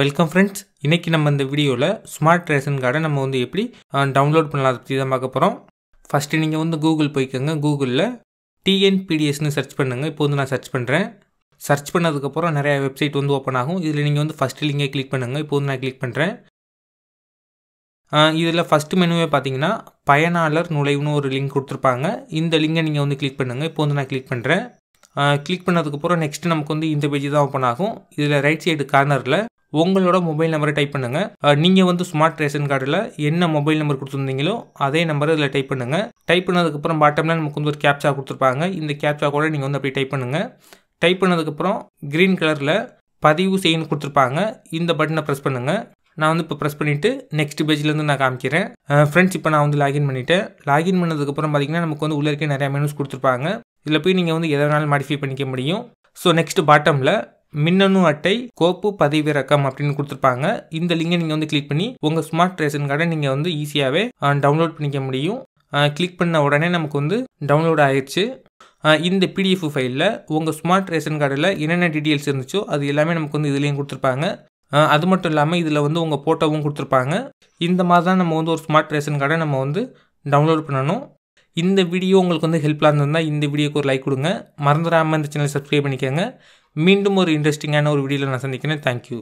welcome friends இன்றைக்கி நம்ம இந்த வீடியோவில் ஸ்மார்ட் ரேஷன் கார்டை நம்ம வந்து எப்படி டவுன்லோட் பண்ணலாம் அதை பற்றி தான் பார்க்க போகிறோம் ஃபஸ்ட்டு நீங்கள் வந்து கூகுள் போய்க்கோங்க கூகுளில் டிஎன்பிடிஎஸ்னு சர்ச் பண்ணுங்கள் இப்போ வந்து நான் சர்ச் பண்ணுறேன் சர்ச் பண்ணதுக்கப்புறம் நிறையா வெப்சைட் வந்து ஓப்பன் ஆகும் இதில் நீங்கள் வந்து ஃபஸ்ட்டு லிங்கே கிளிக் பண்ணுங்கள் இப்போ வந்து நான் கிளிக் பண்ணுறேன் இதில் ஃபஸ்ட்டு மெனுவே பார்த்தீங்கன்னா பயனாளர் நுழைவுன்னு ஒரு லிங்க் கொடுத்துருப்பாங்க இந்த லிங்கை நீங்கள் வந்து கிளிக் பண்ணுங்கள் இப்போ வந்து நான் கிளிக் பண்ணுறேன் கிளிக் பண்ணதுக்கப்புறம் நெக்ஸ்ட் நமக்கு வந்து இந்த பேஜ் தான் ஓப்பன் ஆகும் இதில் ரைட் சைடு கார்னரில் உங்களோட மொபைல் நம்பரை டைப் பண்ணுங்கள் நீங்கள் வந்து ஸ்மார்ட் ரேஷன் கார்டில் என்ன மொபைல் நம்பர் கொடுத்துருந்தீங்களோ அதே நம்பரை இதில் டைப் பண்ணுங்கள் டைப் பண்ணதுக்கப்புறம் பாட்டமில் நமக்கு வந்து ஒரு கேப்சா கொடுத்துருப்பாங்க இந்த கேப்சா கூட நீங்கள் வந்து அப்படி டைப் பண்ணுங்கள் டைப் பண்ணதுக்கப்புறம் க்ரீன் கலரில் பதிவு செய்யணும் கொடுத்துருப்பாங்க இந்த பட்டனை ப்ரெஸ் பண்ணுங்கள் நான் வந்து இப்போ ப்ரெஸ் பண்ணிவிட்டு நெக்ஸ்ட் பேஜ்லேருந்து நான் காமிக்கிறேன் ஃப்ரெண்ட்ஸ் இப்போ நான் வந்து லாகின் பண்ணிவிட்டேன் லாகின் பண்ணதுக்கப்புறம் பார்த்திங்கன்னா நமக்கு வந்து உள்ளே இருக்க நிறையா மெனுஸ் கொடுத்துருப்பாங்க இதில் போய் நீங்கள் வந்து எதை வேணாலும் மாடிஃபை பண்ணிக்க முடியும் ஸோ நெக்ஸ்ட் பாட்டமில் மின்னணு அட்டை கோப்பு பதிவிறக்கம் அப்படின்னு கொடுத்துருப்பாங்க இந்த லிங்கை நீங்கள் வந்து கிளிக் பண்ணி உங்கள் ஸ்மார்ட் ரேஷன் கார்டை நீங்கள் வந்து ஈஸியாகவே டவுன்லோட் பண்ணிக்க முடியும் கிளிக் பண்ண உடனே நமக்கு வந்து டவுன்லோட் ஆயிடுச்சு இந்த பிடிஎஃப் ஃபைலில் உங்கள் ஸ்மார்ட் ரேஷன் கார்டில் என்னென்ன டீட்டெயில்ஸ் இருந்துச்சோ அது எல்லாமே நமக்கு வந்து இதுலேயும் கொடுத்துருப்பாங்க அது மட்டும் இல்லாமல் இதில் வந்து உங்கள் ஃபோட்டோவும் கொடுத்துருப்பாங்க இந்த மாதிரி தான் நம்ம வந்து ஒரு ஸ்மார்ட் ரேஷன் கார்டை நம்ம வந்து டவுன்லோட் பண்ணணும் இந்த வீடியோ உங்களுக்கு வந்து ஹெல்ப்ஃபுல்லாக இருந்திருந்தால் இந்த வீடியோக்கு ஒரு லைக் கொடுங்க மறந்துடாமல் இந்த சேனல் சப்ஸ்கிரைப் பண்ணிக்கோங்க மீண்டும் ஒரு இன்ட்ரெஸ்டிங்கான ஒரு வீடியோவில் நான் சந்திக்கிறேன் தேங்க்யூ